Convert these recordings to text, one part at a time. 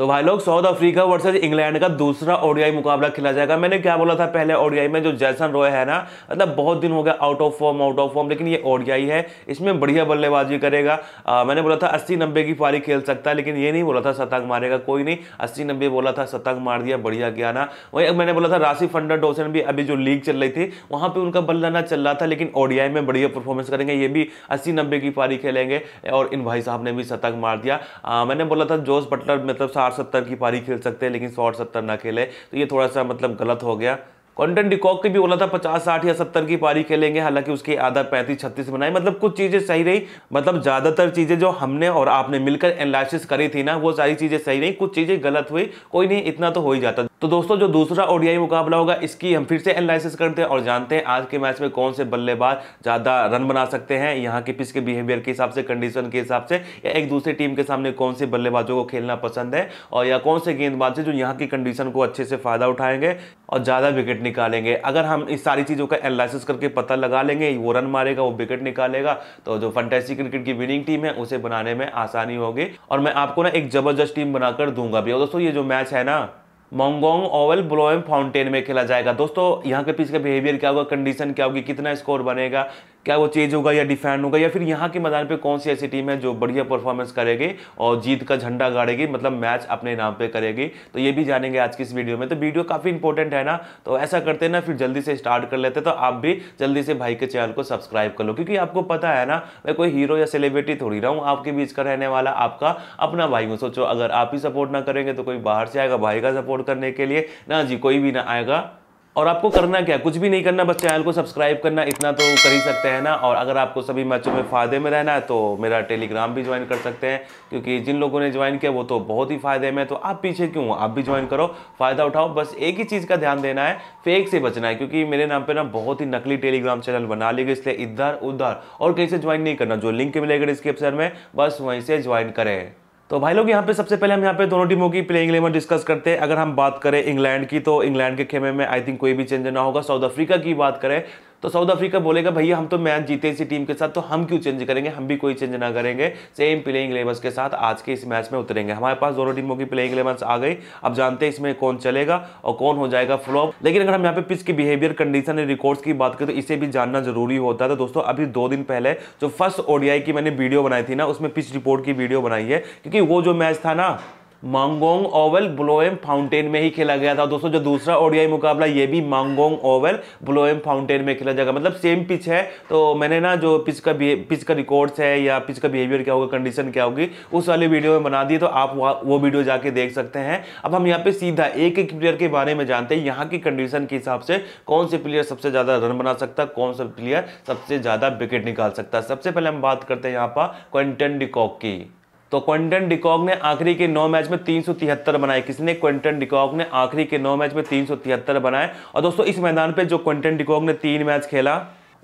तो भाई लोग साउथ अफ्रीका वर्सेज इंग्लैंड का दूसरा ओडियाई मुकाबला खेला जाएगा मैंने क्या बोला था पहले ओडियाई में जो जैसन रॉय है ना मतलब बहुत दिन हो गया out of form out of form लेकिन ये ओडियाई है इसमें बढ़िया बल्लेबाजी करेगा आ, मैंने बोला था अस्सी नब्बे की पारी खेल सकता है लेकिन ये नहीं बोला था शतक मारेगा कोई नहीं अस्सी नब्बे बोला था शतक मार दिया बढ़िया गया ना वही मैंने बोला था राशि फंडर डोसन भी अभी जो लीग चल रही थी वहाँ पर उनका बल्ला ना चल रहा था लेकिन ओडियाई में बढ़िया परफॉर्मेंस करेंगे ये भी अस्सी नब्बे की पारी खेलेंगे और इन भाई साहब ने भी शतक मार दिया मैंने बोला था जोश बटलर मतलब चार सत्तर की पारी खेल सकते हैं लेकिन सौ सत्तर ना खेले तो ये थोड़ा सा मतलब गलत हो गया कॉन्टन डिकॉक ने भी बोला था पचास साठ या सत्तर की पारी खेलेंगे हालांकि उसके आधा पैंतीस छत्तीस बनाए मतलब कुछ चीज़ें सही रही मतलब ज़्यादातर चीज़ें जो हमने और आपने मिलकर एनालिसिस करी थी ना वो सारी चीज़ें सही रही कुछ चीज़ें गलत हुई कोई नहीं इतना तो हो ही जाता तो दोस्तों जो दूसरा ओडीआई मुकाबला होगा इसकी हम फिर से एनालिसिस करते हैं और जानते हैं आज के मैच में कौन से बल्लेबाज ज़्यादा रन बना सकते हैं यहाँ के पिच के बिहेवियर के हिसाब से कंडीशन के हिसाब से या एक दूसरी टीम के सामने कौन से बल्लेबाजों को खेलना पसंद है और या कौन से गेंदबाज है जो यहाँ की कंडीशन को अच्छे से फ़ायदा उठाएंगे और ज़्यादा विकेट निकालेंगे अगर हम इस सारी चीज़ों का एनालिसिस करके पता लगा लेंगे वो रन मारेगा वो विकेट निकालेगा तो जो फंटेसी क्रिकेट की विनिंग टीम है उसे बनाने में आसानी होगी और मैं आपको ना एक ज़बरदस्त टीम बनाकर दूंगा भैया दोस्तों ये जो मैच है ना मोंगोंग ओवल ब्लोएम फाउंटेन में खेला जाएगा दोस्तों यहाँ के पीछे का बिहेवियर क्या होगा कंडीशन क्या होगी कितना स्कोर बनेगा क्या वो चेंज होगा या डिफेंड होगा या फिर यहाँ के मैदान पे कौन सी ऐसी टीम है जो बढ़िया परफॉर्मेंस करेगी और जीत का झंडा गाड़ेगी मतलब मैच अपने नाम पे करेगी तो ये भी जानेंगे आज की इस वीडियो में तो वीडियो काफ़ी इंपॉर्टेंट है ना तो ऐसा करते हैं ना फिर जल्दी से स्टार्ट कर लेते तो आप भी जल्दी से भाई के चैनल को सब्सक्राइब कर लो क्योंकि आपको पता है ना मैं कोई हीरो या सेलिब्रिटी थोड़ी रहा हूँ आपके बीच का रहने वाला आपका अपना भाई हूँ सोचो अगर आप ही सपोर्ट ना करेंगे तो कोई बाहर से आएगा भाई का सपोर्ट करने के लिए ना जी कोई भी ना आएगा और आपको करना क्या कुछ भी नहीं करना बस चैनल को सब्सक्राइब करना इतना तो कर ही सकते हैं ना और अगर आपको सभी मैचों में फ़ायदे में रहना है तो मेरा टेलीग्राम भी ज्वाइन कर सकते हैं क्योंकि जिन लोगों ने ज्वाइन किया वो तो बहुत ही फ़ायदे में तो आप पीछे क्यों आप भी ज्वाइन करो फ़ायदा उठाओ बस एक ही चीज़ का ध्यान देना है फेक से बचना है क्योंकि मेरे नाम पर ना बहुत ही नकली टेलीग्राम चैनल बना लिए इसलिए इधर उधर और कहीं से ज्वाइन नहीं करना जो लिंक मिलेगा डिस्क्रिप्शन में बस वहीं से ज्वाइन करें तो भाई लोग यहाँ पे सबसे पहले हम यहाँ पे दोनों टीमों की प्लेइंग इलेवन डिस्कस करते हैं अगर हम बात करें इंग्लैंड की तो इंग्लैंड के खेमे में आई थिंक कोई भी चेंज ना होगा साउथ अफ्रीका की बात करें तो साउथ अफ्रीका बोलेगा भैया हम तो मैच जीते इसी टीम के साथ तो हम क्यों चेंज करेंगे हम भी कोई चेंज ना करेंगे सेम प्लेइंग इलेवन के साथ आज के इस मैच में उतरेंगे हमारे पास दोनों टीमों की प्लेइंग इलेवन आ गई अब जानते हैं इसमें कौन चलेगा और कौन हो जाएगा फ्लॉप लेकिन अगर हम यहाँ पे पिच की बिहेवियर कंडीशन या रिकॉर्ड्स की बात करें तो इसे भी जानना जरूरी होता है तो दोस्तों अभी दो दिन पहले जो फर्स्ट ओडीआई की मैंने वीडियो बनाई थी ना उसमें पिच रिपोर्ट की वीडियो बनाई है क्योंकि वो जो मैच था ना मांगोंग ओवल ब्लोएम फाउंटेन में ही खेला गया था दोस्तों जो दूसरा ओडियाई मुकाबला ये भी मांगोंग ओवल ब्लोएम फाउंटेन में खेला जाएगा मतलब सेम पिच है तो मैंने ना जो पिच का पिच का रिकॉर्ड्स है या पिच का बिहेवियर क्या होगा कंडीशन क्या होगी उस वाले वीडियो में बना दिए तो आप वो वीडियो जाके देख सकते हैं अब हम यहाँ पे सीधा एक एक प्लेयर के बारे में जानते हैं यहाँ की कंडीशन के हिसाब से कौन से प्लेयर सबसे ज़्यादा रन बना सकता है कौन सा प्लेयर सबसे ज़्यादा विकेट निकाल सकता है सबसे पहले हम बात करते हैं यहाँ पर क्वेंटन डिकॉक की तो क्वेंटन डिकॉक ने आखिरी के नौ मैच में तीन बनाए किसने क्वेंटन डिकॉक ने आखिरी के नौ मैच में तीन बनाए और दोस्तों इस मैदान पर जो क्वेंटन डिकॉक ने तीन मैच खेला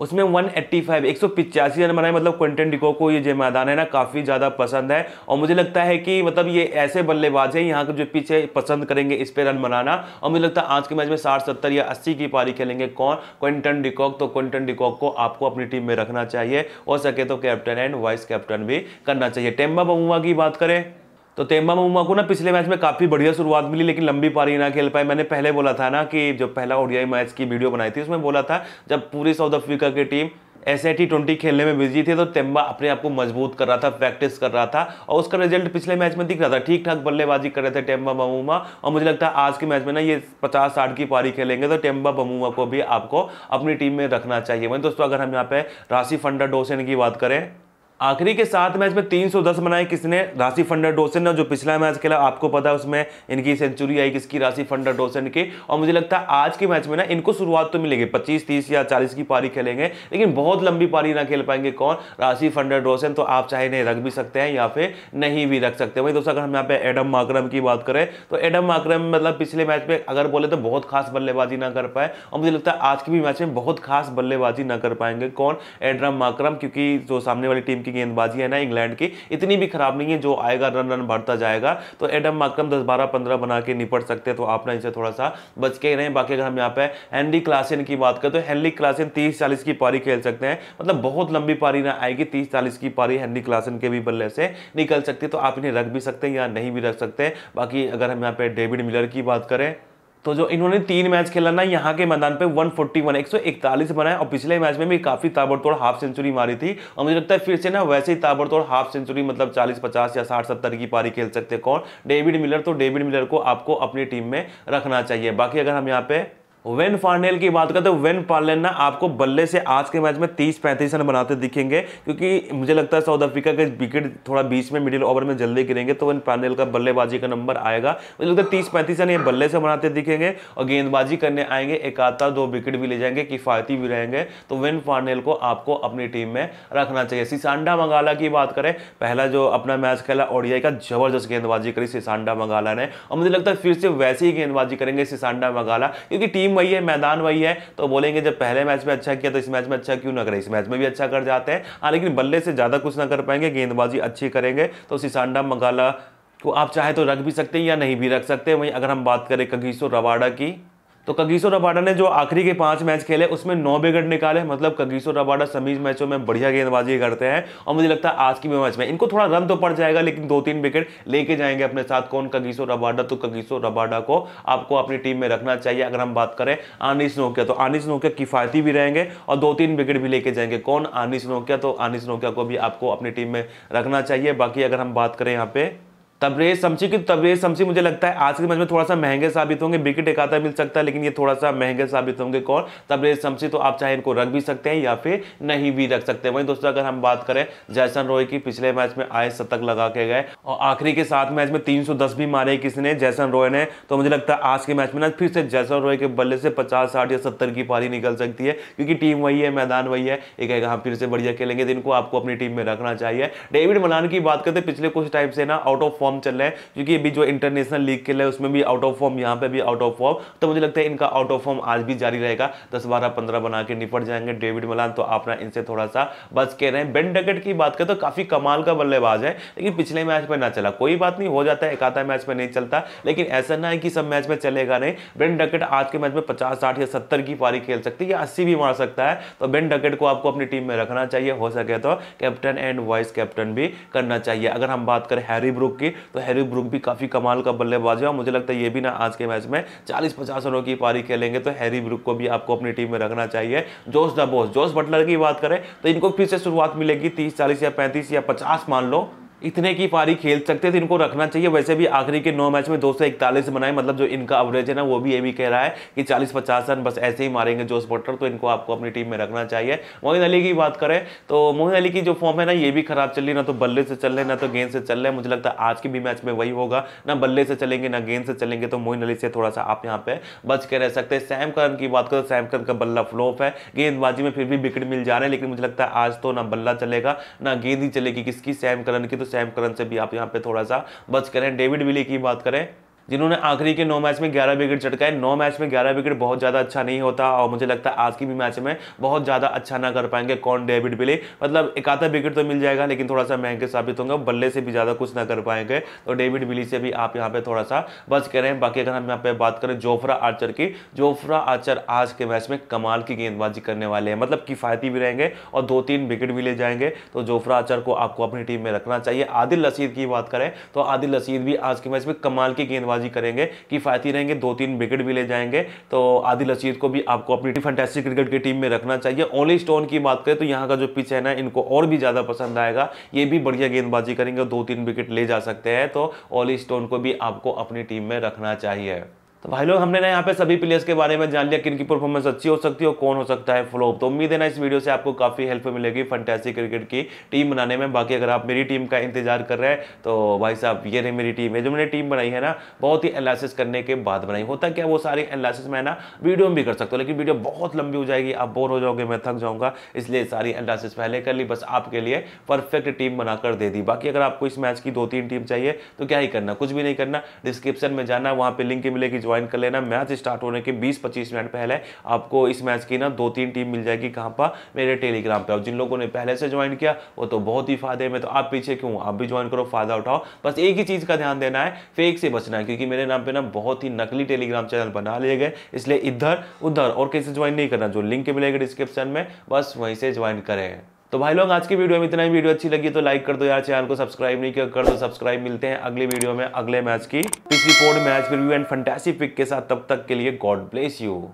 उसमें वन एट्टी फाइव एक सौ पिचासी रन बनाए मतलब क्विंटन डिको को ये जय मैदान है ना काफ़ी ज़्यादा पसंद है और मुझे लगता है कि मतलब ये ऐसे बल्लेबाज हैं यहाँ के जो पीछे पसंद करेंगे इस पर रन बनाना और मुझे लगता है आज के मैच में साठ सत्तर या अस्सी की पारी खेलेंगे कौन क्विंटन डिकॉक तो क्विंटन डिकॉक को आपको अपनी टीम में रखना चाहिए हो सके तो कैप्टन एंड वाइस कैप्टन भी करना चाहिए टेम्बा बमुआ की बात करें तो तेम्बा ममुमा को ना पिछले मैच में काफ़ी बढ़िया शुरुआत मिली लेकिन लंबी पारी ना खेल पाए मैंने पहले बोला था ना कि जब पहला ओडियाई मैच की वीडियो बनाई थी उसमें बोला था जब पूरी साउथ अफ्रीका की टीम ऐसे टी ट्वेंटी खेलने में बिजी थे तो तेम्बा अपने आप को मजबूत कर रहा था प्रैक्टिस कर रहा था और उसका रिजल्ट पिछले मैच में दिख रहा था ठीक ठाक बल्लेबाजी कर रहे थे टेम्बा बमूमा और मुझे लगता है आज के मैच में ना ये पचास साठ की पारी खेलेंगे तो टेम्बा बमूमा को भी आपको अपनी टीम में रखना चाहिए वहीं दोस्तों अगर हम यहाँ पे राशि फंडा डोसेन की बात करें आखिरी के सात मैच में 310 बनाए किसने राशि फंडर डोसन ने जो पिछला मैच खेला आपको पता है उसमें इनकी सेंचुरी आई किसकी राशि फंडर डोसन के और मुझे लगता है आज के मैच में ना इनको शुरुआत तो मिलेगी 25 30 या 40 की पारी खेलेंगे लेकिन बहुत लंबी पारी ना खेल पाएंगे कौन राशि फंडर डोसन तो आप चाहे नहीं रख भी सकते हैं या फिर नहीं भी रख सकते वही दोस्तों अगर हम यहाँ पे एडम माक्रम की बात करें तो एडम माक्रम मतलब पिछले मैच में अगर बोले तो बहुत खास बल्लेबाजी ना कर पाए और मुझे लगता है आज के भी मैच में बहुत खास बल्लेबाजी ना कर पाएंगे कौन एडम माक्रम क्योंकि जो सामने वाली टीम उनकी गेंदबाजी है ना इंग्लैंड की इतनी भी खराब नहीं है जो आएगा रन रन बढ़ता जाएगा तो एडम मार्कम दस बारह पंद्रह बना के निपट सकते हैं तो आप ना इनसे थोड़ा सा बच के रहें बाकी अगर हम यहाँ पे हेनरी क्लासिन की बात करें तो हेनरी क्लासिन तीस चालीस की पारी खेल सकते हैं मतलब बहुत लंबी पारी ना आएगी तीस चालीस की पारी हेनरी क्लासन के भी बल्ले से निकल सकती है तो आप इन्हें रख भी सकते हैं या नहीं भी रख सकते बाकी अगर हम यहाँ पे डेविड मिलर की बात करें तो जो इन्होंने तीन मैच खेला ना यहाँ के मैदान पे 141 इकतालीस बनाया और पिछले मैच में भी काफ़ी ताबड़तोड़ हाफ सेंचुरी मारी थी और मुझे लगता है फिर से ना वैसे ही ताबड़तोड़ हाफ सेंचुरी मतलब 40 50 या 60 70 की पारी खेल सकते हैं कौन डेविड मिलर तो डेविड मिलर को आपको अपनी टीम में रखना चाहिए बाकी अगर हम यहाँ पे वेन फार्नेल की बात करते हैं वेन फार्नेल ना आपको बल्ले से आज के मैच में तीस पैंतीस रन बनाते दिखेंगे क्योंकि मुझे लगता है साउथ अफ्रीका के विकेट थोड़ा बीच में मिडिल ओवर में जल्दी गिरेंगे तो वेन फार्नेल का बल्लेबाजी का नंबर आएगा मुझे लगता है तीस पैंतीस रन ये बल्ले से बनाते दिखेंगे और गेंदबाजी करने आएंगे एक आधा दो विकेट भी ले जाएंगे किफायती भी रहेंगे तो वेन फार्नेल को आपको अपनी टीम में रखना चाहिए सिसांडा मंगाला की बात करें पहला जो अपना मैच खेला ओडियाई का जबरदस्त गेंदबाजी करी सिसांडा मंगाला ने और मुझे लगता है फिर से वैसे ही गेंदबाजी करेंगे सिसांडा मंगाला क्योंकि टीम वही है मैदान वही है तो बोलेंगे जब पहले मैच में अच्छा किया तो इस मैच में अच्छा क्यों ना करें इस मैच में भी अच्छा कर जाते हैं हाँ लेकिन बल्ले से ज़्यादा कुछ ना कर पाएंगे गेंदबाजी अच्छी करेंगे तो सिसांडा मंगाला को आप चाहे तो रख भी सकते हैं या नहीं भी रख सकते वहीं अगर हम बात करें कगीसो रवाड़ा की तो कगीसो रबाडा ने जो आखिरी के पांच मैच खेले उसमें नौ विकेट निकाले मतलब कगीसो रबाडा समीज मैचों में बढ़िया गेंदबाजी करते हैं और मुझे लगता है आज की मैच में इनको थोड़ा रन तो पड़ जाएगा लेकिन दो तीन विकेट लेके जाएंगे अपने साथ कौन कगीसो रबाडा तो कगीसो रबाडा को आपको अपनी टीम में रखना चाहिए अगर हम बात करें आनिस नोकिया तो आनिस नोकिया किफायती भी रहेंगे और दो तीन विकेट भी लेके जाएंगे कौन आनिस नोकिया तो आनिस नोकिया को भी आपको अपनी टीम में रखना चाहिए बाकी अगर हम बात करें यहाँ पे तबरेज शमसी की तबरेज शमसी मुझे लगता है आज के मैच में थोड़ा सा महंगे साबित होंगे विकेट एक आधा मिल सकता है लेकिन ये थोड़ा सा महंगे साबित होंगे कौन तबरेज शमसी तो आप चाहे इनको रख भी सकते हैं या फिर नहीं भी रख सकते वहीं दोस्तों अगर हम बात करें जैसन रॉय की पिछले मैच में आए शतक लगा के गए और आखिरी के साथ मैच में तीन भी मारे किसने जैसन रॉय ने तो मुझे लगता है आज के मैच में ना फिर से जैसन रॉय के बल्ले से पचास साठ या सत्तर की पारी निकल सकती है क्योंकि टीम वही है मैदान वही है एक है हम फिर से बढ़िया खेलेंगे तो इनको आपको अपनी टीम में रखना चाहिए डेविड मलान की बात करते पिछले कुछ टाइम से ना आउट ऑफ फॉर्म चल रहे हैं क्योंकि अभी जो इंटरनेशनल लीग के लिए उसमें भी आउट ऑफ फॉर्म यहाँ पे भी आउट ऑफ फॉर्म तो मुझे लगता है इनका आउट ऑफ फॉर्म आज भी जारी रहेगा दस बारह पंद्रह बना के निपट जाएंगे डेविड मलान तो आप ना इनसे थोड़ा सा बस कह रहे हैं बेन डकेट की बात करें तो काफ़ी कमाल का बल्लेबाज है लेकिन पिछले मैच में ना चला कोई बात नहीं हो जाता है एक आधा मैच में नहीं चलता लेकिन ऐसा ना है कि सब मैच में चलेगा नहीं बेन डकेट आज के मैच में पचास साठ या सत्तर की पारी खेल सकती है या अस्सी भी मार सकता है तो बेन डकेट को आपको अपनी टीम में रखना चाहिए हो सके तो कैप्टन एंड वाइस कैप्टन भी करना चाहिए अगर हम बात करें हैरी ब्रुक की तो हैरी ब्रुक भी काफ़ी कमाल का बल्लेबाज है मुझे लगता है ये भी ना आज के मैच में चालीस पचास रनों की पारी खेलेंगे तो हैरी ब्रुक को भी आपको अपनी टीम में रखना चाहिए जोश डबोस जोश बटलर की बात करें तो इनको फिर से शुरुआत मिलेगी तीस चालीस या पैंतीस या पचास मान लो इतने की पारी खेल सकते थे इनको रखना चाहिए वैसे भी आखिरी के नौ मैच में दो सौ इकतालीस बनाए मतलब जो इनका एवरेज है ना वो भी ये भी कह रहा है कि चालीस पचास रन बस ऐसे ही मारेंगे जोस बॉटर तो इनको आपको अपनी टीम में रखना चाहिए मोहिन अली की बात करें तो मोहिन अली की जो फॉर्म है ना ये भी खराब चल रही ना तो बल्ले से चल रहे ना तो गेंद से चल रहे मुझे लगता है आज के भी मैच में वही होगा ना बल्ले से चलेंगे ना गेंद से चलेंगे तो मोहिन अली से थोड़ा सा आप यहाँ पे बच के रह सकते हैं सैम करन की बात करें सैम करन का बल्ला फ्लोप है गेंदबाजी में फिर भी विकेट मिल जा रहे हैं लेकिन मुझे लगता है आज तो ना बल्ला चलेगा ना गेंद ही चलेगी किसकी सैम करन की तो सैम करन से भी आप यहाँ पे थोड़ा सा बच करें डेविड विली की बात करें जिन्होंने आखिरी के नौ मैच में ग्यारह विकेट चटकाए नौ मैच में ग्यारह विकेट बहुत ज़्यादा अच्छा नहीं होता और मुझे लगता है आज की भी मैच में बहुत ज़्यादा अच्छा ना कर पाएंगे कौन डेविड बिले मतलब एक आधा विकेट तो मिल जाएगा लेकिन थोड़ा सा महंगे साबित होंगे बल्ले से भी ज़्यादा कुछ ना कर पाएंगे तो डेविड बिली से भी आप यहाँ पे थोड़ा सा बच कर रहे हैं बाकी अगर हम यहाँ पे बात करें जोफ्रा आर्चर की जोफ्रा आर्चर आज के मैच में कमाल की गेंदबाजी करने वाले हैं मतलब किफ़ायती भी रहेंगे और दो तीन विकेट भी ले जाएंगे तो जोफ्रा आचर को आपको अपनी टीम में रखना चाहिए आदिल रसीद की बात करें तो आदिल रसीद भी आज के मैच में कमाल की गेंदबाजी बल्लेबाजी करेंगे किफ़ायती रहेंगे दो तीन विकेट भी ले जाएंगे तो आदिल रशीद को भी आपको अपनी फैंटेस्टिक क्रिकेट की टीम में रखना चाहिए ओनली स्टोन की बात करें तो यहाँ का जो पिच है ना इनको और भी ज़्यादा पसंद आएगा ये भी बढ़िया गेंदबाजी करेंगे दो तीन विकेट ले जा सकते हैं तो ओली स्टोन को भी आपको अपनी टीम में रखना चाहिए तो भाई लोग हमने ना यहाँ पे सभी प्लेयर्स के बारे में जान लिया किन की परफॉर्मेंस अच्छी हो सकती है और कौन हो सकता है फ्लॉप तो उम्मीद है ना इस वीडियो से आपको काफ़ी हेल्प मिलेगी फंटेसी क्रिकेट की टीम बनाने में बाकी अगर आप मेरी टीम का इंतजार कर रहे हैं तो भाई साहब ये नहीं मेरी टीम है जो मैंने टीम बनाई है ना बहुत ही एनालिसिस करने के बाद बनाई होता क्या वो सारे एनालिसिस मैं ना वीडियो में भी कर सकता हूँ लेकिन वीडियो बहुत लंबी हो जाएगी आप बोर हो जाओगे मैं थक जाऊँगा इसलिए सारी एनालिसिस पहले कर ली बस आपके लिए परफेक्ट टीम बनाकर दे दी बाकी अगर आपको इस मैच की दो तीन टीम चाहिए तो क्या ही करना कुछ भी नहीं करना डिस्क्रिप्शन में जाना वहाँ पर लिंक मिलेगी ज्वाइन ज्वाइन कर लेना मैच स्टार्ट होने के 20-25 मिनट पहले आपको इस मैच की ना दो तीन टीम मिल जाएगी कहाँ पर मेरे टेलीग्राम पर जिन लोगों ने पहले से ज्वाइन किया वो तो बहुत ही फायदे में तो आप पीछे क्यों आप भी ज्वाइन करो फायदा उठाओ बस एक ही चीज़ का ध्यान देना है फेक से बचना है क्योंकि मेरे नाम पर ना बहुत ही नकली टेलीग्राम चैनल बना लिए गए इसलिए इधर उधर और कैसे ज्वाइन नहीं करना जो लिंक मिलेगा डिस्क्रिप्शन में बस वहीं से ज्वाइन करें तो भाई लोग आज की वीडियो में इतना ही वीडियो अच्छी लगी तो लाइक कर दो यार चैनल को सब्सक्राइब नहीं कर, कर दो सब्सक्राइब मिलते हैं अगले वीडियो में अगले मैच की पिछली फोर्ड match review and fantasy pick के साथ तब तक के लिए गॉड ब्लेस यू